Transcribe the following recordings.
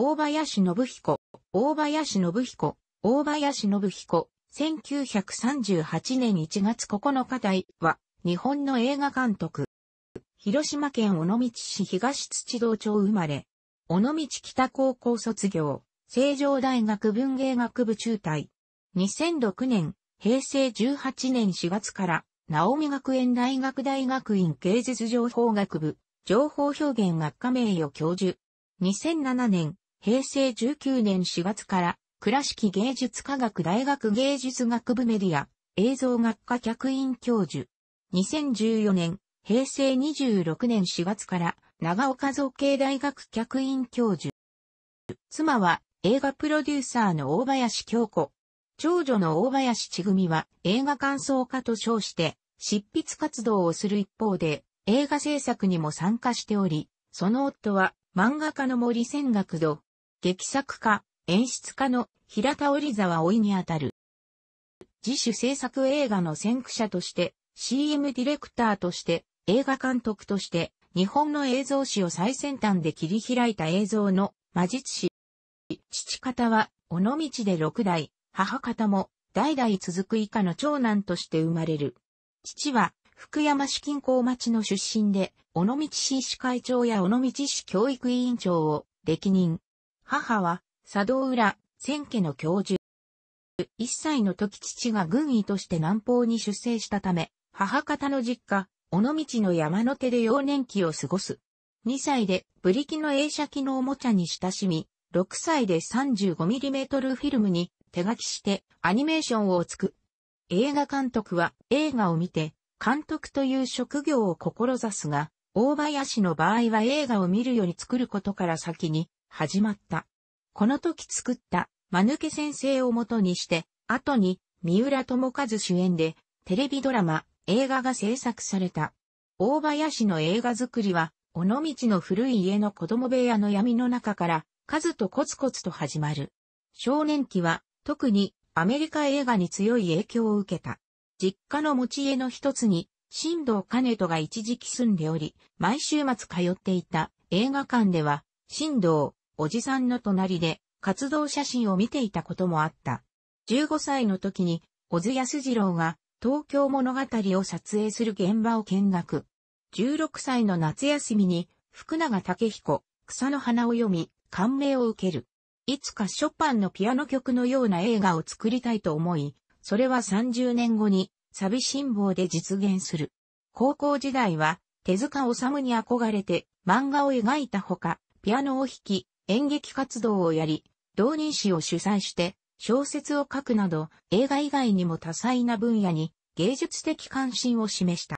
大林信彦、大林信彦、大林信彦、1938年1月9日台は、日本の映画監督。広島県尾道市東土道町生まれ。尾道北高校卒業。成城大学文芸学部中退。2006年、平成18年4月から、直美学園大学大学院芸術情報学部、情報表現学科名誉教授。2007年、平成19年4月から、倉敷芸術科学大学芸術学部メディア、映像学科客員教授。2014年、平成26年4月から、長岡造形大学客員教授。妻は映画プロデューサーの大林京子。長女の大林千組は映画感想家と称して執筆活動をする一方で映画制作にも参加しており、その夫は漫画家の森千学堂。劇作家、演出家の平田織沢老いにあたる。自主制作映画の先駆者として、CM ディレクターとして、映画監督として、日本の映像史を最先端で切り開いた映像の魔術師。父方は、尾道で6代、母方も、代々続く以下の長男として生まれる。父は、福山市近郊町の出身で、尾道市市会長や尾道市教育委員長を歴任。母は、佐藤浦、千家の教授。一歳の時父が軍医として南方に出征したため、母方の実家、尾道の山の手で幼年期を過ごす。2歳でブリキの映写機のおもちゃに親しみ、6歳で 35mm フィルムに手書きしてアニメーションを作。映画監督は映画を見て監督という職業を志すが、大林の場合は映画を見るように作ることから先に始まった。この時作った、間抜け先生をもとにして、後に、三浦智和主演で、テレビドラマ、映画が制作された。大林の映画作りは、尾道の古い家の子供部屋の闇の中から、数とコツコツと始まる。少年期は、特に、アメリカ映画に強い影響を受けた。実家の持ち家の一つに、新藤兼人が一時期住んでおり、毎週末通っていた映画館では、新藤、おじさんの隣で活動写真を見ていたこともあった。15歳の時に、小津安二郎が東京物語を撮影する現場を見学。16歳の夏休みに、福永武彦、草の花を読み、感銘を受ける。いつかショパンのピアノ曲のような映画を作りたいと思い、それは30年後に、寂しん坊で実現する。高校時代は、手塚治虫に憧れて、漫画を描いたほか、ピアノを弾き、演劇活動をやり、同人誌を主催して、小説を書くなど、映画以外にも多彩な分野に芸術的関心を示した。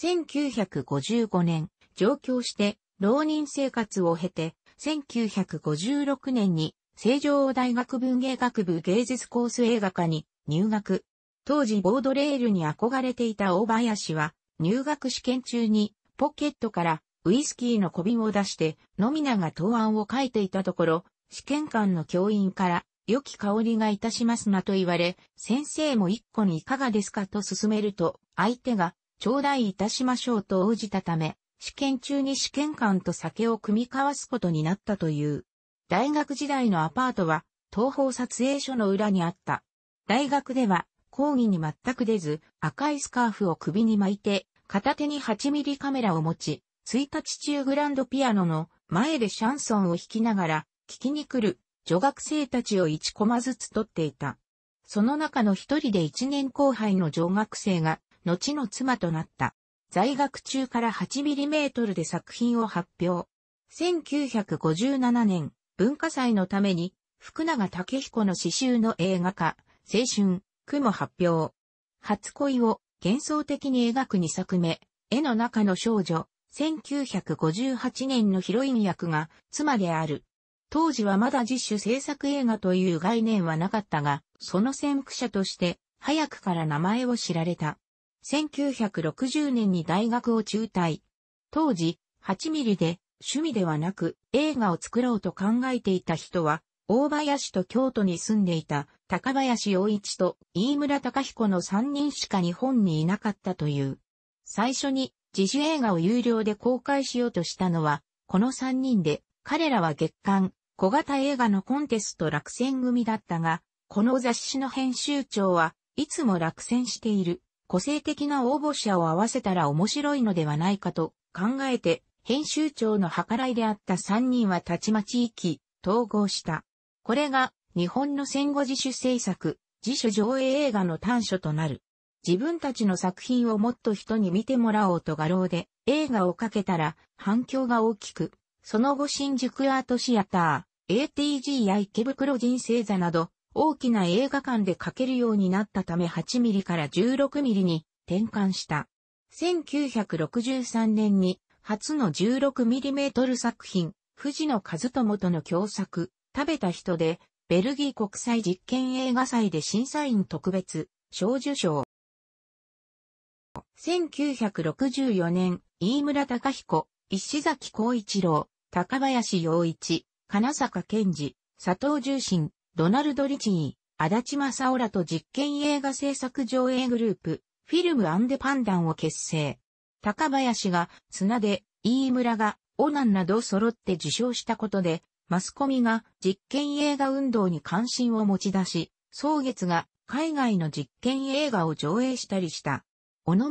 1955年、上京して、浪人生活を経て、1956年に、成城大学文芸学部芸術コース映画科に入学。当時ボードレールに憧れていた大林は、入学試験中にポケットからウイスキーの小瓶を出して、ノミナが答案を書いていたところ、試験官の教員から、良き香りがいたしますなと言われ、先生も一個にいかがですかと勧めると、相手が、頂戴いたしましょうと応じたため、試験中に試験官と酒を組み交わすことになったという。大学時代のアパートは、東方撮影所の裏にあった。大学では、講義に全く出ず、赤いスカーフを首に巻いて、片手に8ミリカメラを持ち、1日中グランドピアノの前でシャンソンを弾きながら、聞きに来る女学生たちを1コマずつ撮っていた。その中の一人で1年後輩の女学生が、後の妻となった。在学中から 8mm で作品を発表。1957年、文化祭のために、福永武彦の詩集の映画化、青春、雲発表。初恋を幻想的に描く2作目、絵の中の少女、1958年のヒロイン役が妻である。当時はまだ自主制作映画という概念はなかったが、その先駆者として早くから名前を知られた。1960年に大学を中退。当時、8ミリで趣味ではなく映画を作ろうと考えていた人は、大林と京都に住んでいた高林洋一と飯村隆彦の3人しか日本にいなかったという。最初に自主映画を有料で公開しようとしたのは、この3人で、彼らは月間、小型映画のコンテスト落選組だったが、この雑誌の編集長はいつも落選している。個性的な応募者を合わせたら面白いのではないかと考えて、編集長の計らいであった3人はたちまち行き、統合した。これが日本の戦後自主制作、自主上映映画の短所となる。自分たちの作品をもっと人に見てもらおうと画廊で映画をかけたら反響が大きく、その後新宿アートシアター、ATG や池袋人生座など大きな映画館でかけるようになったため8ミリから16ミリに転換した。1963年に初の 16mm 作品、藤野和友との共作、食べた人で、ベルギー国際実験映画祭で審査員特別、小受賞。1964年、飯村隆彦、石崎光一郎、高林洋一、金坂健二、佐藤重心、ドナルド・リチー、足立正浦らと実験映画制作上映グループ、フィルムパンダンを結成。高林が綱で、飯村がオナンなど揃って受賞したことで、マスコミが実験映画運動に関心を持ち出し、創月が海外の実験映画を上映したりした。尾道、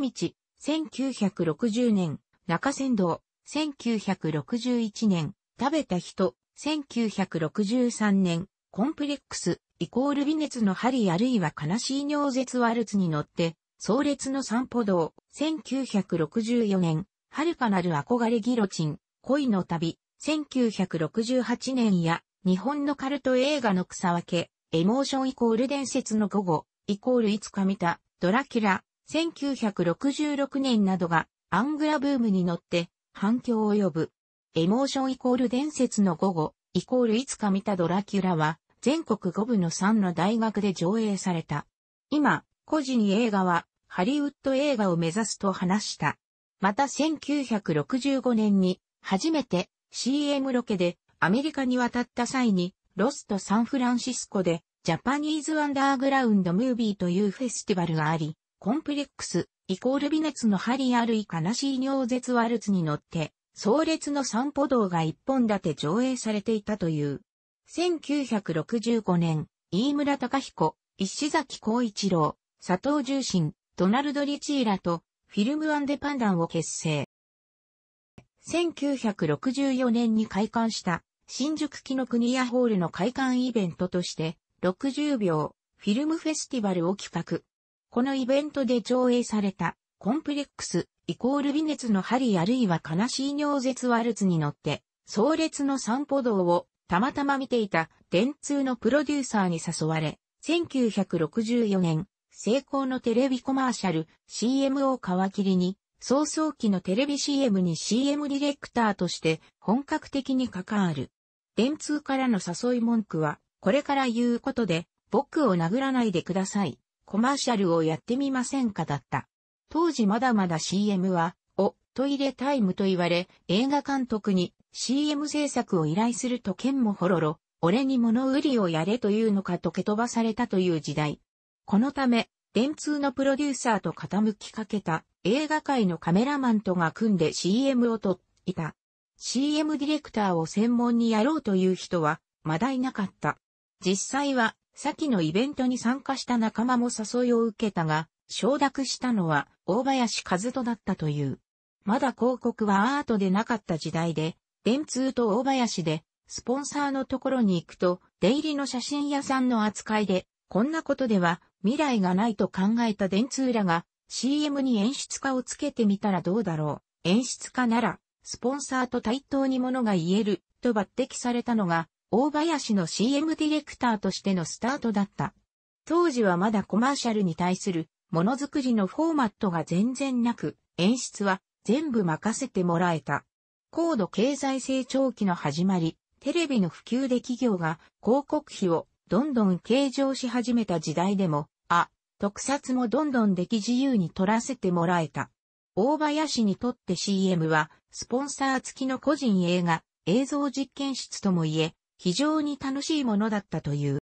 1960年、中仙道、1961年、食べた人、1963年、コンプレックス、イコール微熱の針あるいは悲しい尿絶ワルツに乗って、壮烈の散歩道、1964年、遥かなる憧れギロチン、恋の旅、1968年や、日本のカルト映画の草分け、エモーションイコール伝説の午後、イコールいつか見た、ドラキュラ、1966年などがアングラブームに乗って反響を呼ぶ。エモーションイコール伝説の午後、イコールいつか見たドラキュラは、全国5部の3の大学で上映された。今、個人映画は、ハリウッド映画を目指すと話した。また1965年に、初めて CM ロケでアメリカに渡った際に、ロスとサンフランシスコで、ジャパニーズアンダーグラウンドムービーというフェスティバルがあり、コンプレックス、イコール微熱の針あるい悲しい尿絶ワルツに乗って、壮烈の散歩道が一本立て上映されていたという。1965年、飯村隆彦、石崎光一郎、佐藤重心、ドナルド・リチーラと、フィルムパンダンを結成。1964年に開館した新宿木の国屋ホールの開館イベントとして60秒フィルムフェスティバルを企画。このイベントで上映された、コンプレックス、イコール微熱の針あるいは悲しい尿絶ワルツに乗って、葬列の散歩道をたまたま見ていた電通のプロデューサーに誘われ、1964年、成功のテレビコマーシャル CM を皮切りに、早々期のテレビ CM に CM ディレクターとして本格的に関わる。電通からの誘い文句は、これから言うことで、僕を殴らないでください。コマーシャルをやってみませんかだった。当時まだまだ CM は、お、トイレタイムと言われ、映画監督に CM 制作を依頼すると剣もほろろ、俺に物売りをやれというのかと蹴飛ばされたという時代。このため、電通のプロデューサーと傾きかけた映画界のカメラマンとが組んで CM を撮いた。CM ディレクターを専門にやろうという人は、まだいなかった。実際は先のイベントに参加した仲間も誘いを受けたが、承諾したのは大林和人だったという。まだ広告はアートでなかった時代で、電通と大林で、スポンサーのところに行くと、出入りの写真屋さんの扱いで、こんなことでは未来がないと考えた電通らが、CM に演出家をつけてみたらどうだろう。演出家なら、スポンサーと対等にものが言える、と抜擢されたのが、大林の CM ディレクターとしてのスタートだった。当時はまだコマーシャルに対するものづくりのフォーマットが全然なく、演出は全部任せてもらえた。高度経済成長期の始まり、テレビの普及で企業が広告費をどんどん計上し始めた時代でも、あ、特撮もどんどんでき自由に撮らせてもらえた。大林にとって CM は、スポンサー付きの個人映画、映像実験室ともいえ、非常に楽しいものだったという。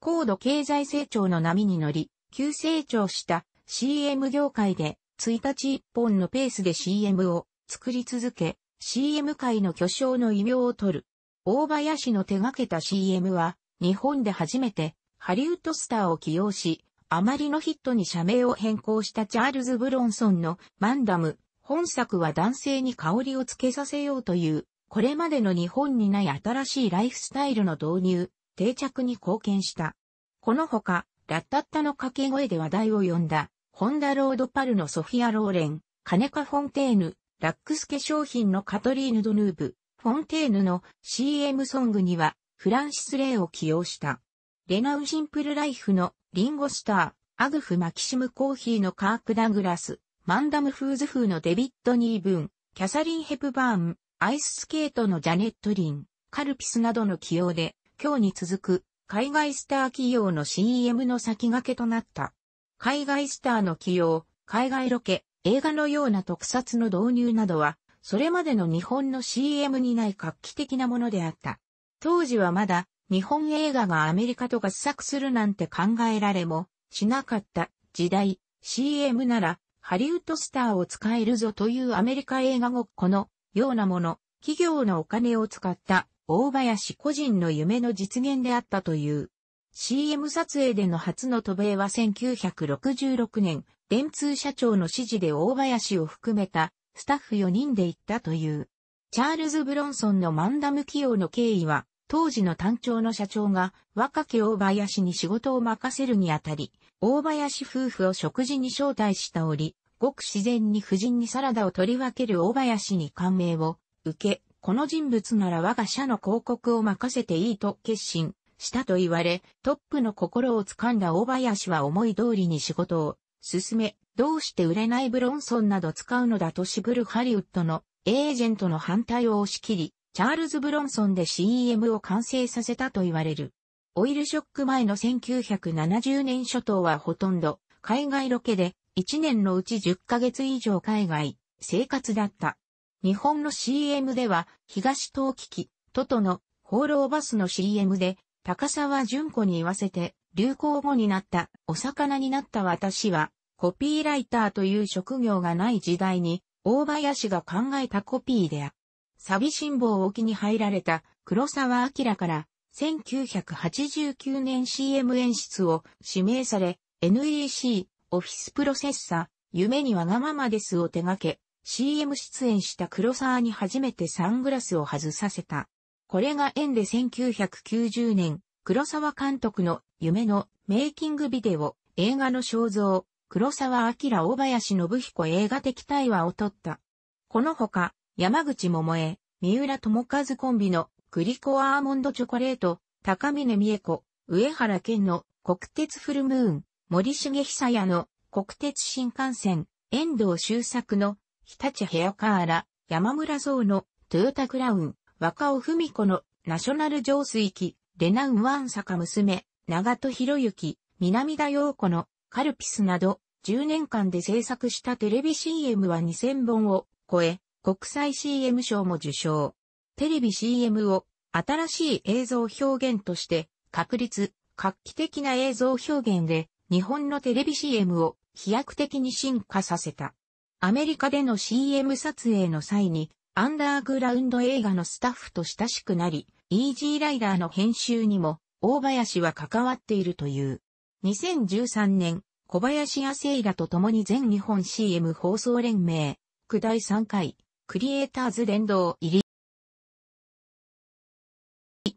高度経済成長の波に乗り、急成長した CM 業界で1日1本のペースで CM を作り続け、CM 界の巨匠の異名を取る。大林の手掛けた CM は、日本で初めてハリウッドスターを起用し、あまりのヒットに社名を変更したチャールズ・ブロンソンのマンダム。本作は男性に香りをつけさせようというこれまでの日本にない新しいライフスタイルの導入、定着に貢献した。このほか、ラッタッタの掛け声で話題を呼んだ、ホンダロードパルのソフィア・ローレン、カネカ・フォンテーヌ、ラックス化粧品のカトリーヌ・ドヌーブ、フォンテーヌの CM ソングには、フランシス・レイを起用した。レナウシンプルライフのリンゴスター、アグフ・マキシム・コーヒーのカーク・ダグラス、マンダム・フーズ風のデビッド・ニーブン、キャサリン・ヘプバーン、アイススケートのジャネット・リン、カルピスなどの起用で、今日に続く海外スター企業の CM の先駆けとなった。海外スターの起用、海外ロケ、映画のような特撮の導入などは、それまでの日本の CM にない画期的なものであった。当時はまだ日本映画がアメリカと合作するなんて考えられもしなかった時代、CM ならハリウッドスターを使えるぞというアメリカ映画ごっこのようなもの、企業のお金を使った大林個人の夢の実現であったという。CM 撮影での初の渡米は1966年、電通社長の指示で大林を含めたスタッフ4人で行ったという。チャールズ・ブロンソンのマンダム起用の経緯は、当時の単調の社長が若き大林に仕事を任せるにあたり、大林夫婦を食事に招待したり、ごく自然に夫人にサラダを取り分ける大林に感銘を受け、この人物なら我が社の広告を任せていいと決心したと言われ、トップの心を掴んだ大林は思い通りに仕事を進め、どうして売れないブロンソンなど使うのだと渋るハリウッドのエージェントの反対を押し切り、チャールズ・ブロンソンで CM を完成させたと言われる。オイルショック前の1970年初頭はほとんど海外ロケで1年のうち10ヶ月以上海外、生活だった。日本の CM では、東東機機、トトの、放浪バスの CM で、高沢淳子に言わせて、流行語になった、お魚になった私は、コピーライターという職業がない時代に、大林が考えたコピーであ。寂しん坊沖に入られた黒沢明から、1989年 CM 演出を指名され、NEC、オフィスプロセッサ、夢にわがままですを手掛け、CM 出演した黒沢に初めてサングラスを外させた。これが縁で1990年、黒沢監督の夢のメイキングビデオ、映画の肖像、黒沢明大林信彦映画的対話を撮った。このほか、山口桃江、三浦智和コンビのグリコアーモンドチョコレート、高峰美恵子、上原健の国鉄フルムーン、森重久也の国鉄新幹線、遠藤周作の日立ヘアカーラ、山村像のトヨタクラウン、若尾文子のナショナル浄水器、レナウンワン坂娘、長戸博之、南田陽子のカルピスなど、10年間で制作したテレビ CM は2000本を超え、国際 CM 賞も受賞。テレビ CM を新しい映像表現として、確立、画期的な映像表現で日本のテレビ CM を飛躍的に進化させた。アメリカでの CM 撮影の際に、アンダーグラウンド映画のスタッフと親しくなり、イージーライダーの編集にも、大林は関わっているという。2013年、小林亜生らと共に全日本 CM 放送連盟、区第3回、クリエイターズ連動入り。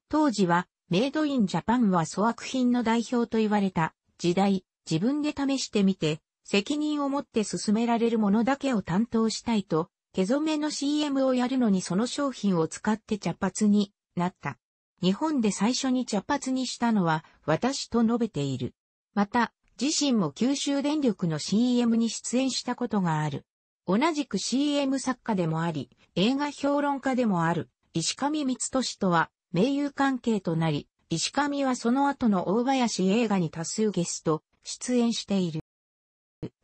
当時は、メイドインジャパンは粗悪品の代表と言われた時代、自分で試してみて、責任を持って進められるものだけを担当したいと、毛染めの CM をやるのにその商品を使って茶髪になった。日本で最初に茶髪にしたのは私と述べている。また、自身も九州電力の CM に出演したことがある。同じく CM 作家でもあり、映画評論家でもある、石上光俊とは、名優関係となり、石上はその後の大林映画に多数ゲスト、出演している。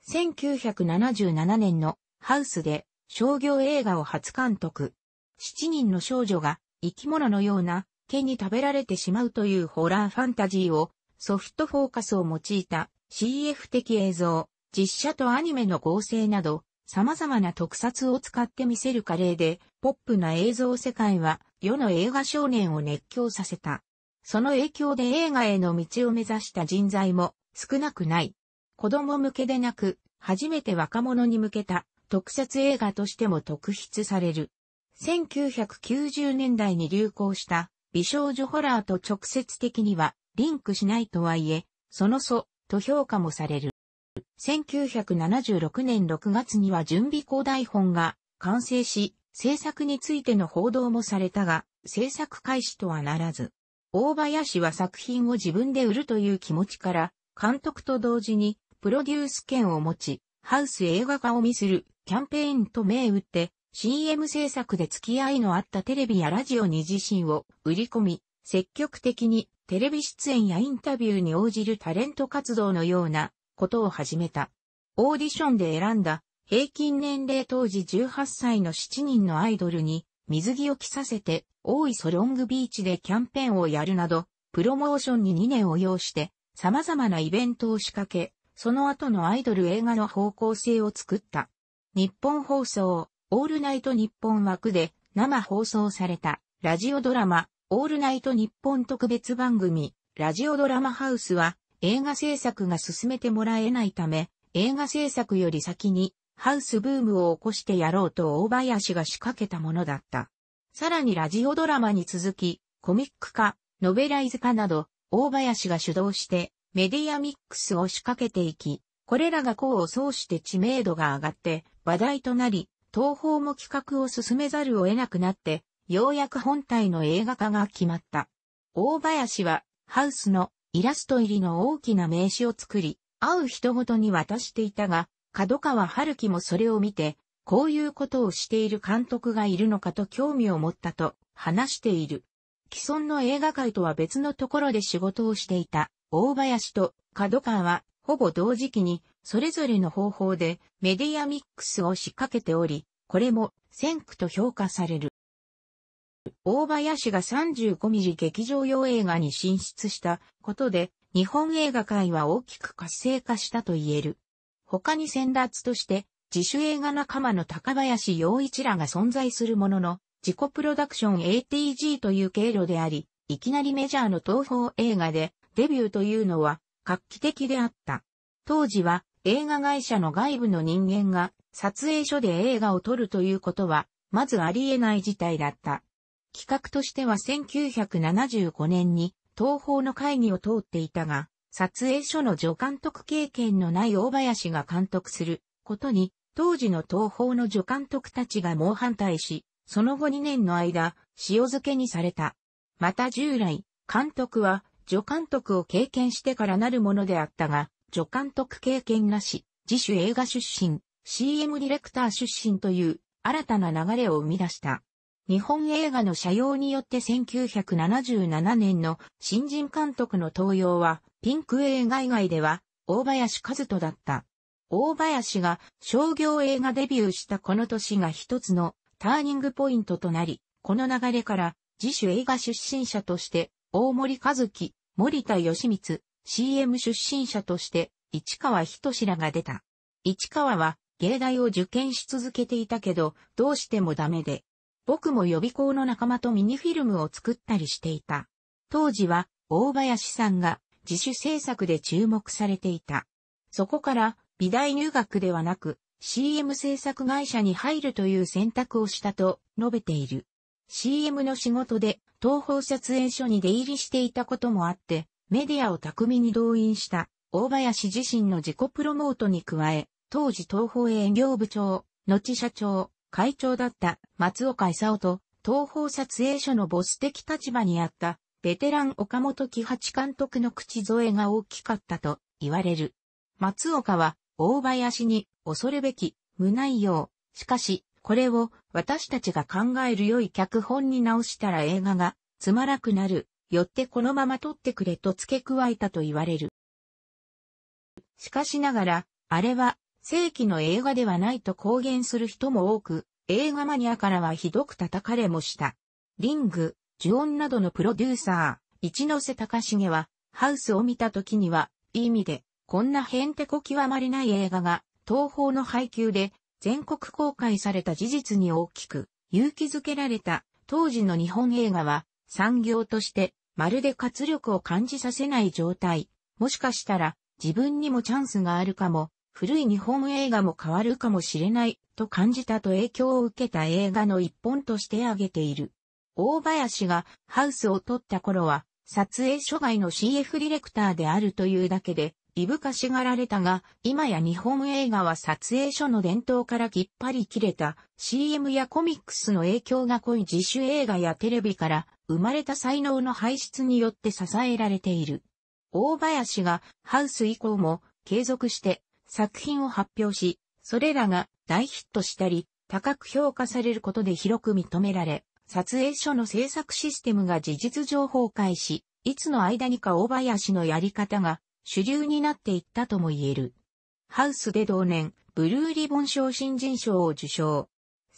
1977年のハウスで商業映画を初監督。7人の少女が生き物のような毛に食べられてしまうというホラーファンタジーをソフトフォーカスを用いた CF 的映像、実写とアニメの合成など様々な特撮を使って見せる華麗でポップな映像世界は世の映画少年を熱狂させた。その影響で映画への道を目指した人材も少なくない。子供向けでなく、初めて若者に向けた特撮映画としても特筆される。1990年代に流行した美少女ホラーと直接的にはリンクしないとはいえ、その素と評価もされる。1976年6月には準備校台本が完成し、制作についての報道もされたが、制作開始とはならず。大林は作品を自分で売るという気持ちから、監督と同時に、プロデュース権を持ち、ハウス映画化を見するキャンペーンと銘打って、CM 制作で付き合いのあったテレビやラジオに自身を売り込み、積極的にテレビ出演やインタビューに応じるタレント活動のようなことを始めた。オーディションで選んだ平均年齢当時18歳の7人のアイドルに水着を着させて大磯ロングビーチでキャンペーンをやるなど、プロモーションに2年を要して、様々なイベントを仕掛け、その後のアイドル映画の方向性を作った。日本放送、オールナイト日本枠で生放送されたラジオドラマ、オールナイト日本特別番組、ラジオドラマハウスは映画制作が進めてもらえないため、映画制作より先にハウスブームを起こしてやろうと大林が仕掛けたものだった。さらにラジオドラマに続き、コミック化、ノベライズ化など、大林が主導してメディアミックスを仕掛けていき、これらが功を奏して知名度が上がって話題となり、東方も企画を進めざるを得なくなって、ようやく本体の映画化が決まった。大林は、ハウスのイラスト入りの大きな名刺を作り、会う人ごとに渡していたが、角川春樹もそれを見て、こういうことをしている監督がいるのかと興味を持ったと話している。既存の映画界とは別のところで仕事をしていた大林と角川はほぼ同時期にそれぞれの方法でメディアミックスを仕掛けており、これも先駆と評価される。大林が3 5ミリ劇場用映画に進出したことで日本映画界は大きく活性化したと言える。他に先達として自主映画仲間の高林洋一らが存在するものの、自己プロダクション ATG という経路であり、いきなりメジャーの東宝映画でデビューというのは画期的であった。当時は映画会社の外部の人間が撮影所で映画を撮るということは、まずありえない事態だった。企画としては1975年に東宝の会議を通っていたが、撮影所の助監督経験のない大林が監督することに当時の東方の助監督たちが猛反対し、その後2年の間、塩漬けにされた。また従来、監督は、助監督を経験してからなるものであったが、助監督経験なし、自主映画出身、CM ディレクター出身という新たな流れを生み出した。日本映画の社用によって1977年の新人監督の登用は、ピンク映画以外では、大林和人だった。大林が商業映画デビューしたこの年が一つのターニングポイントとなり、この流れから自主映画出身者として大森和樹、森田義光、CM 出身者として市川仁らが出た。市川は芸大を受験し続けていたけど、どうしてもダメで、僕も予備校の仲間とミニフィルムを作ったりしていた。当時は大林さんが自主制作で注目されていた。そこから美大入学ではなく CM 制作会社に入るという選択をしたと述べている。CM の仕事で東方撮影所に出入りしていたこともあって、メディアを巧みに動員した大林自身の自己プロモートに加え、当時東方営業部長、後社長、会長だった松岡勲と東方撮影所のボス的立場にあったベテラン岡本喜八監督の口添えが大きかったと言われる。松岡は大林に恐るべき無内容。しかし、これを私たちが考える良い脚本に直したら映画がつまらくなる。よってこのまま撮ってくれと付け加えたと言われる。しかしながら、あれは正規の映画ではないと公言する人も多く、映画マニアからはひどく叩かれもした。リング、ジュオンなどのプロデューサー、一ノ瀬隆重は、ハウスを見た時には、いい意味で、こんなへんてこ極まりない映画が、東宝の配給で全国公開された事実に大きく勇気づけられた当時の日本映画は産業としてまるで活力を感じさせない状態。もしかしたら自分にもチャンスがあるかも、古い日本映画も変わるかもしれないと感じたと影響を受けた映画の一本として挙げている。大林がハウスを撮った頃は撮影所外の CF ディレクターであるというだけでいぶかしがられたが、今や日本映画は撮影所の伝統からきっぱり切れた CM やコミックスの影響が濃い自主映画やテレビから生まれた才能の排出によって支えられている。大林がハウス以降も継続して作品を発表し、それらが大ヒットしたり、高く評価されることで広く認められ、撮影所の制作システムが事実上崩壊し、いつの間にか大林のやり方が主流になっていったとも言える。ハウスで同年、ブルーリボン賞新人賞を受賞。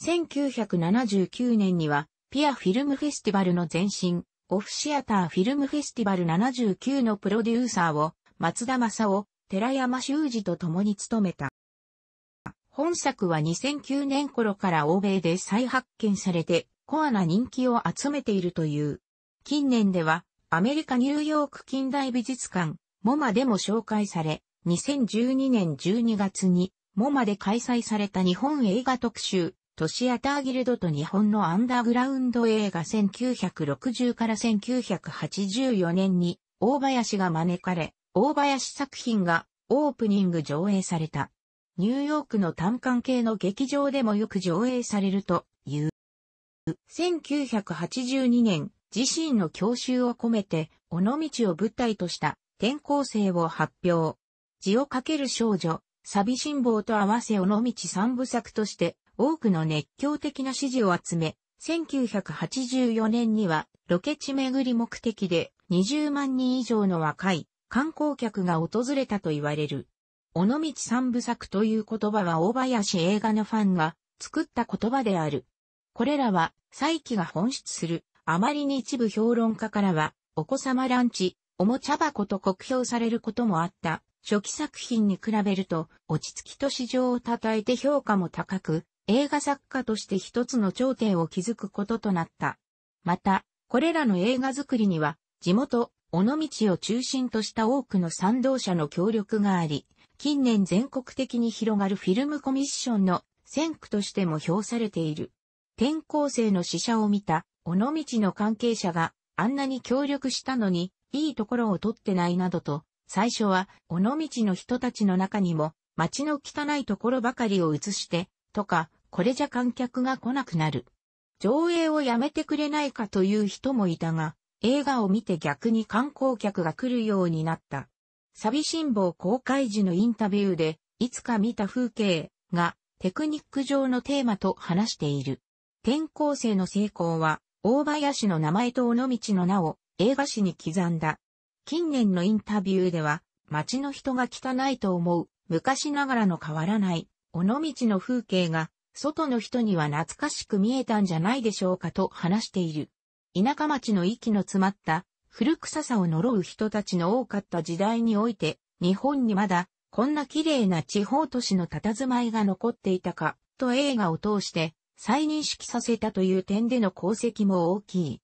1979年には、ピアフィルムフェスティバルの前身、オフシアターフィルムフェスティバル79のプロデューサーを、松田正夫、寺山修司と共に務めた。本作は2009年頃から欧米で再発見されて、コアな人気を集めているという。近年では、アメリカニューヨーク近代美術館、モマでも紹介され、2012年12月に、モマで開催された日本映画特集、都シアターギルドと日本のアンダーグラウンド映画1960から1984年に、大林が招かれ、大林作品がオープニング上映された。ニューヨークの単館系の劇場でもよく上映されるという。1982年、自身の教習を込めて、尾道を舞台とした転校生を発表。字をかける少女、寂しん坊と合わせ尾道三部作として多くの熱狂的な支持を集め、1984年にはロケ地巡り目的で20万人以上の若い観光客が訪れたと言われる。尾道三部作という言葉は大林映画のファンが作った言葉である。これらは再起が本質する。あまりに一部評論家からは、お子様ランチ、おもちゃ箱と酷評されることもあった。初期作品に比べると、落ち着きと市場を称えて評価も高く、映画作家として一つの頂点を築くこととなった。また、これらの映画作りには、地元、尾道を中心とした多くの賛同者の協力があり、近年全国的に広がるフィルムコミッションの先駆としても評されている。転校生の死者を見た、尾道の関係者があんなに協力したのに、いいところを取ってないなどと、最初は、尾道の人たちの中にも、街の汚いところばかりを映して、とか、これじゃ観客が来なくなる。上映をやめてくれないかという人もいたが、映画を見て逆に観光客が来るようになった。寂しん坊公開時のインタビューで、いつか見た風景がテクニック上のテーマと話している。転校生の成功は、大林の名前と尾道の名を映画史に刻んだ。近年のインタビューでは、街の人が汚いと思う、昔ながらの変わらない、尾道の風景が、外の人には懐かしく見えたんじゃないでしょうかと話している。田舎町の息の詰まった古臭さを呪う人たちの多かった時代において、日本にまだこんな綺麗な地方都市の佇まいが残っていたか、と映画を通して再認識させたという点での功績も大きい。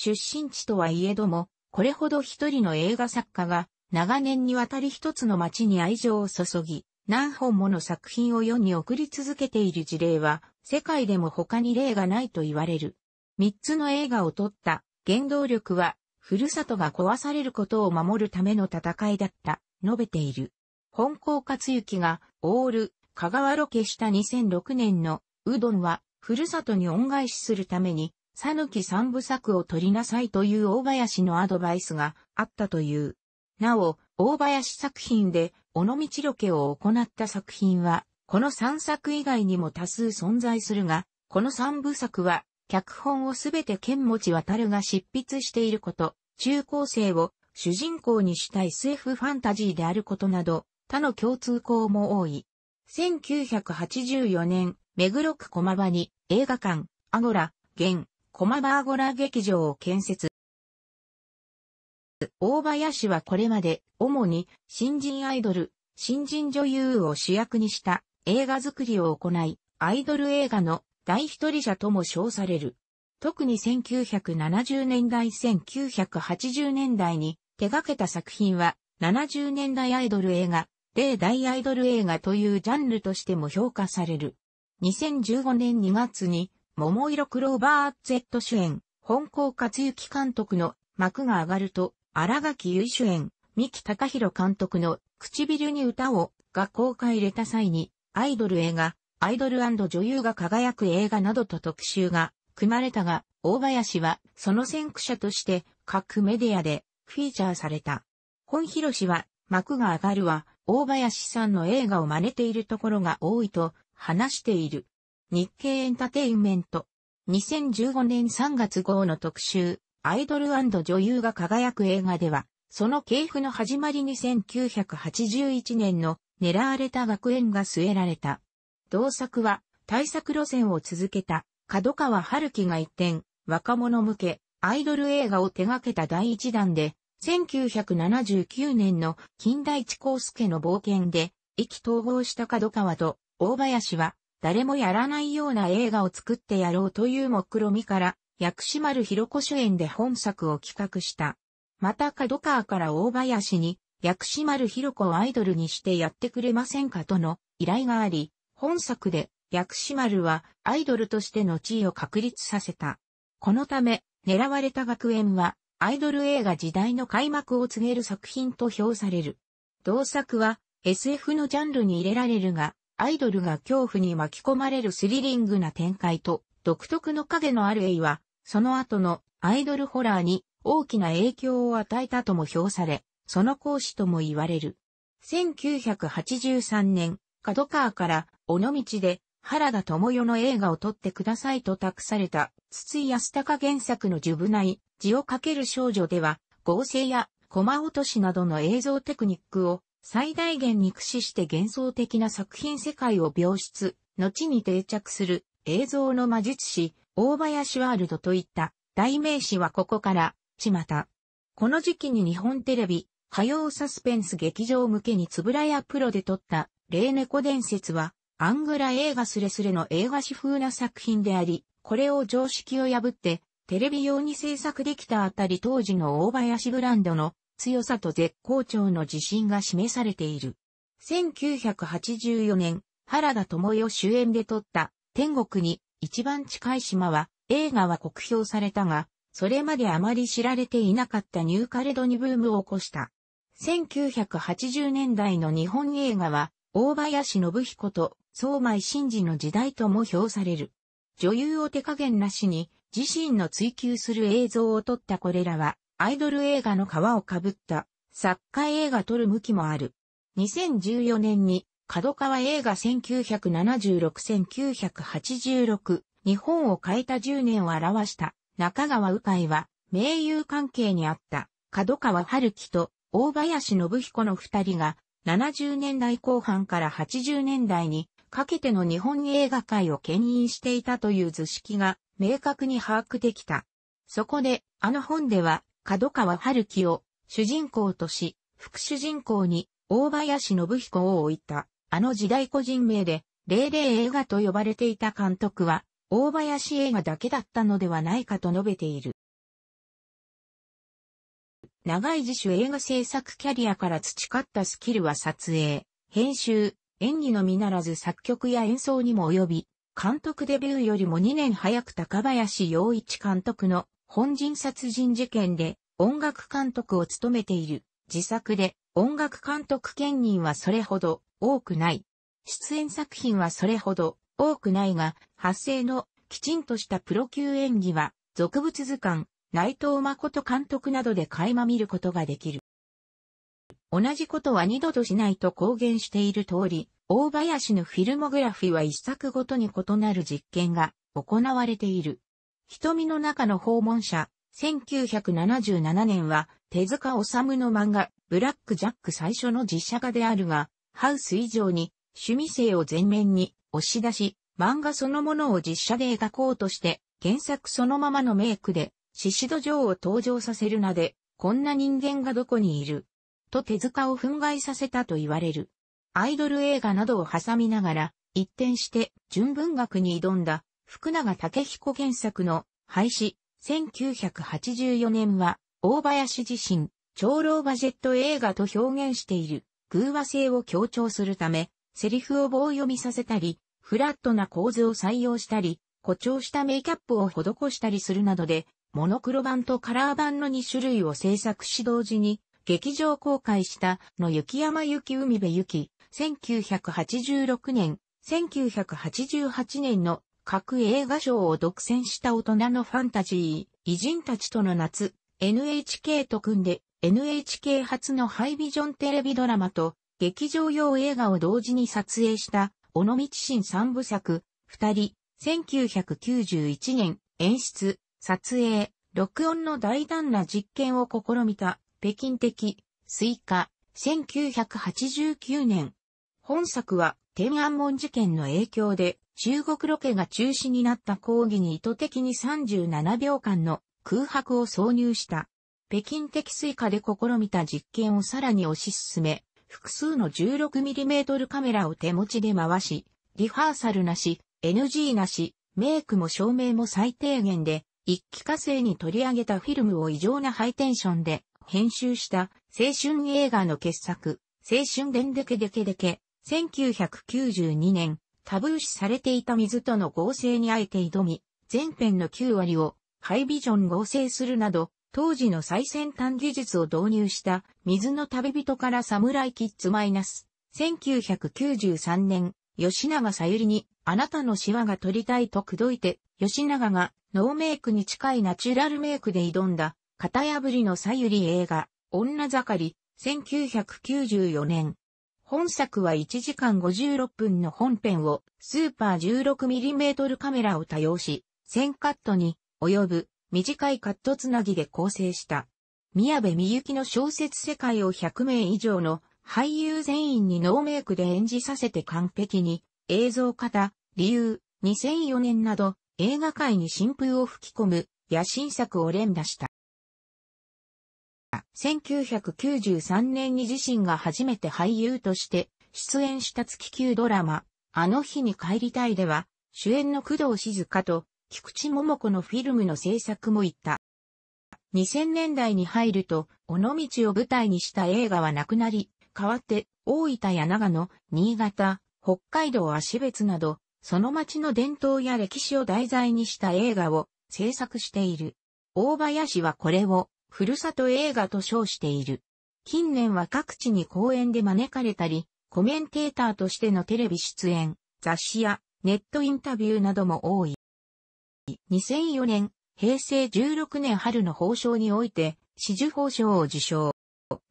出身地とはいえども、これほど一人の映画作家が長年にわたり一つの街に愛情を注ぎ、何本もの作品を世に送り続けている事例は、世界でも他に例がないと言われる。三つの映画を撮った原動力は、ふるさとが壊されることを守るための戦いだった、述べている。本校克行が、オール、香川ロケした2006年の、うどんは、ふるさとに恩返しするために、さぬき三部作を取りなさいという大林のアドバイスがあったという。なお、大林作品で、尾道ロケを行った作品は、この三作以外にも多数存在するが、この三部作は、脚本をすべて剣持渡るが執筆していること、中高生を主人公にした SF ファンタジーであることなど、他の共通項も多い。1984年、目黒区駒場に映画館、アゴラ、現、駒場ーゴラ劇場を建設。大林はこれまで主に新人アイドル、新人女優を主役にした映画作りを行い、アイドル映画の第一人者とも称される。特に1970年代1980年代に手掛けた作品は70年代アイドル映画、例大アイドル映画というジャンルとしても評価される。2015年2月に桃色クローバー Z 主演、本郷克行監督の幕が上がると、荒垣結衣主演、三木隆弘監督の唇に歌をが公開れた際に、アイドル映画、アイドル女優が輝く映画などと特集が組まれたが、大林はその先駆者として各メディアでフィーチャーされた。本広氏は幕が上がるは大林さんの映画を真似ているところが多いと話している。日経エンタテインメント。2015年3月号の特集、アイドル女優が輝く映画では、その系譜の始まりに1981年の狙われた学園が据えられた。同作は、対策路線を続けた、角川春樹が一転、若者向け、アイドル映画を手掛けた第一弾で、1979年の近代地光介の冒険で、意気投合した角川と大林は誰もやらないような映画を作ってやろうという目論みから、薬師丸ひろ子主演で本作を企画した。また角川から大林に、薬師丸ひろ子をアイドルにしてやってくれませんかとの依頼があり、本作で薬師丸はアイドルとしての地位を確立させた。このため、狙われた学園は、アイドル映画時代の開幕を告げる作品と評される。同作は SF のジャンルに入れられるが、アイドルが恐怖に巻き込まれるスリリングな展開と、独特の影のある絵は、その後のアイドルホラーに大きな影響を与えたとも評され、その講師とも言われる。1983年、角川から尾道で原田智代の映画を撮ってくださいと託された筒井康隆原作のジュブナイ、字をかける少女では、合成やコマ落としなどの映像テクニックを最大限に駆使して幻想的な作品世界を描出、後に定着する映像の魔術師、大林ワールドといった代名詞はここから、ちまた。この時期に日本テレビ、火曜サスペンス劇場向けにつぶらやプロで撮った霊猫伝説は、アングラ映画スレスレの映画史風な作品であり、これを常識を破って、テレビ用に制作できたあたり当時の大林ブランドの強さと絶好調の自信が示されている。1984年、原田智代主演で撮った天国に一番近い島は映画は酷評されたが、それまであまり知られていなかったニューカレドニブームを起こした。1980年代の日本映画は、大林信彦と相馬井真嗣の時代とも評される。女優を手加減なしに、自身の追求する映像を撮ったこれらは、アイドル映画の皮をかぶった作家映画撮る向きもある。2014年に角川映画1976-1986日本を変えた10年を表した中川鵜飼は名優関係にあった角川春樹と大林信彦の二人が70年代後半から80年代にかけての日本映画界を牽引していたという図式が明確に把握できた。そこで、あの本では、角川春樹を主人公とし、副主人公に大林信彦を置いた。あの時代個人名で、00映画と呼ばれていた監督は、大林映画だけだったのではないかと述べている。長い自主映画制作キャリアから培ったスキルは撮影、編集、演技のみならず作曲や演奏にも及び、監督デビューよりも2年早く高林洋一監督の本人殺人事件で音楽監督を務めている自作で音楽監督兼任はそれほど多くない。出演作品はそれほど多くないが、発生のきちんとしたプロ級演技は、俗物図鑑、内藤誠監督などで垣間見ることができる。同じことは二度としないと公言している通り、大林のフィルモグラフィは一作ごとに異なる実験が行われている。瞳の中の訪問者、1977年は、手塚治虫の漫画、ブラックジャック最初の実写化であるが、ハウス以上に、趣味性を前面に押し出し、漫画そのものを実写で描こうとして、原作そのままのメイクで、シシド城を登場させるなで、こんな人間がどこにいる、と手塚を憤慨させたと言われる。アイドル映画などを挟みながら、一転して純文学に挑んだ福永武彦原作の廃止、1984年は、大林自身、長老バジェット映画と表現している、偶話性を強調するため、セリフを棒読みさせたり、フラットな構図を採用したり、誇張したメイキャップを施したりするなどで、モノクロ版とカラー版の2種類を制作し同時に、劇場公開したの雪山雪海辺雪、1986年、1988年の各映画賞を独占した大人のファンタジー、偉人たちとの夏、NHK と組んで NHK 初のハイビジョンテレビドラマと劇場用映画を同時に撮影した尾道新三部作、二人、1991年、演出、撮影、録音の大胆な実験を試みた、北京的、スイカ、1989年。本作は、天安門事件の影響で、中国ロケが中止になった講義に意図的に37秒間の空白を挿入した。北京的水下で試みた実験をさらに推し進め、複数の 16mm カメラを手持ちで回し、リハーサルなし、NG なし、メイクも照明も最低限で、一気化成に取り上げたフィルムを異常なハイテンションで編集した青春映画の傑作、青春でんデけでけでケ、1992年、タブー視されていた水との合成にあえて挑み、全編の9割をハイビジョン合成するなど、当時の最先端技術を導入した水の旅人からサムライキッズマイナス。1993年、吉永さゆりにあなたのシワが取りたいと口説いて、吉永がノーメイクに近いナチュラルメイクで挑んだ、型破りのさゆり映画、女盛り、1994年、本作は1時間56分の本編をスーパー 16mm カメラを多用し、1000カットに及ぶ短いカットつなぎで構成した。宮部みゆきの小説世界を100名以上の俳優全員にノーメイクで演じさせて完璧に映像型、理由、2004年など映画界に新風を吹き込む野心作を連打した。1993年に自身が初めて俳優として出演した月級ドラマ、あの日に帰りたいでは、主演の工藤静香と菊池桃子のフィルムの制作も行った。2000年代に入ると、尾道を舞台にした映画はなくなり、代わって大分や長野、新潟、北海道足別など、その町の伝統や歴史を題材にした映画を制作している。大林はこれをふるさと映画と称している。近年は各地に公演で招かれたり、コメンテーターとしてのテレビ出演、雑誌やネットインタビューなども多い。2004年、平成16年春の放奨において、紫綬褒章を受賞。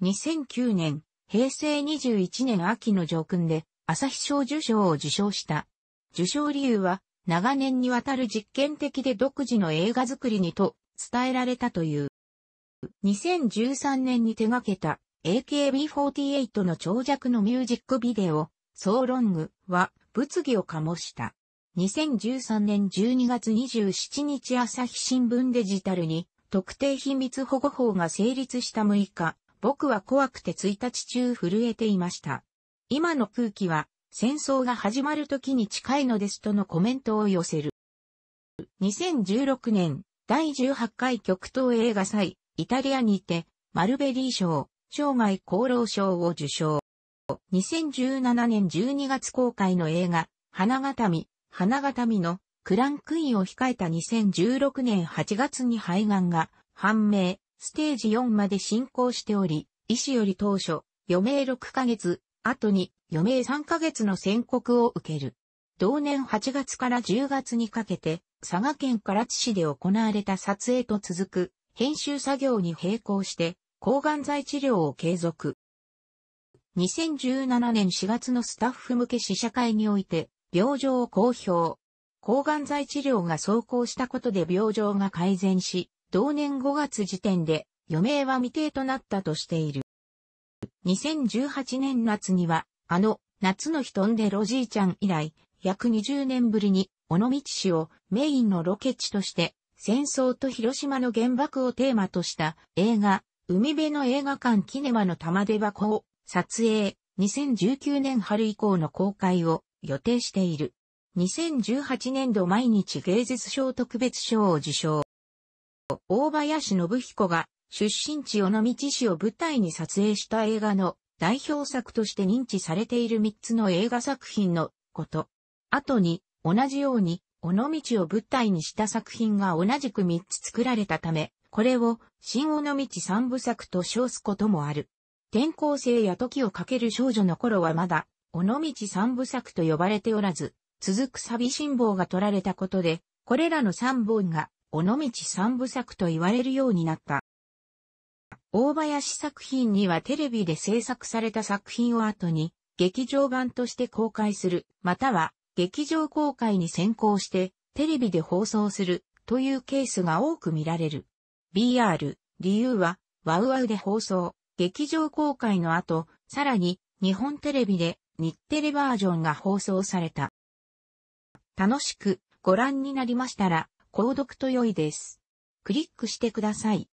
2009年、平成21年秋の上訓で、朝日賞受賞を受賞した。受賞理由は、長年にわたる実験的で独自の映画作りにと伝えられたという。2013年に手掛けた AKB48 の長尺のミュージックビデオ、ソーロングは物議を醸した。2013年12月27日朝日新聞デジタルに特定秘密保護法が成立した6日、僕は怖くて1日中震えていました。今の空気は戦争が始まる時に近いのですとのコメントを寄せる。2016年第18回極東映画祭イタリアにて、マルベリー賞、生涯功労賞を受賞。2017年12月公開の映画、花形見、花形見のクランクインを控えた2016年8月に肺がんが判明、ステージ4まで進行しており、医師より当初、余命6ヶ月、後に余命3ヶ月の宣告を受ける。同年8月から10月にかけて、佐賀県唐津市で行われた撮影と続く編集作業に並行して、抗がん剤治療を継続。2017年4月のスタッフ向け試写会において、病状を公表。抗がん剤治療が走行したことで病状が改善し、同年5月時点で余命は未定となったとしている。2018年夏には、あの、夏の人んでロジーちゃん以来、約20年ぶりに、尾道市をメインのロケ地として戦争と広島の原爆をテーマとした映画、海辺の映画館キネマの玉出箱を撮影、2019年春以降の公開を予定している。2018年度毎日芸術賞特別賞を受賞。大林信彦が出身地尾道市を舞台に撮影した映画の代表作として認知されている3つの映画作品のこと。後に同じように尾道を舞台にした作品が同じく3つ作られたため、これを新尾道三部作と称すこともある。転校生や時をかける少女の頃はまだ、尾道三部作と呼ばれておらず、続くサビ辛抱が取られたことで、これらの三本が、尾道三部作と言われるようになった。大林作品にはテレビで制作された作品を後に、劇場版として公開する、または劇場公開に先行してテレビで放送するというケースが多く見られる。BR、理由は、ワウワウで放送、劇場公開の後、さらに日本テレビで日テレバージョンが放送された。楽しくご覧になりましたら、購読と良いです。クリックしてください。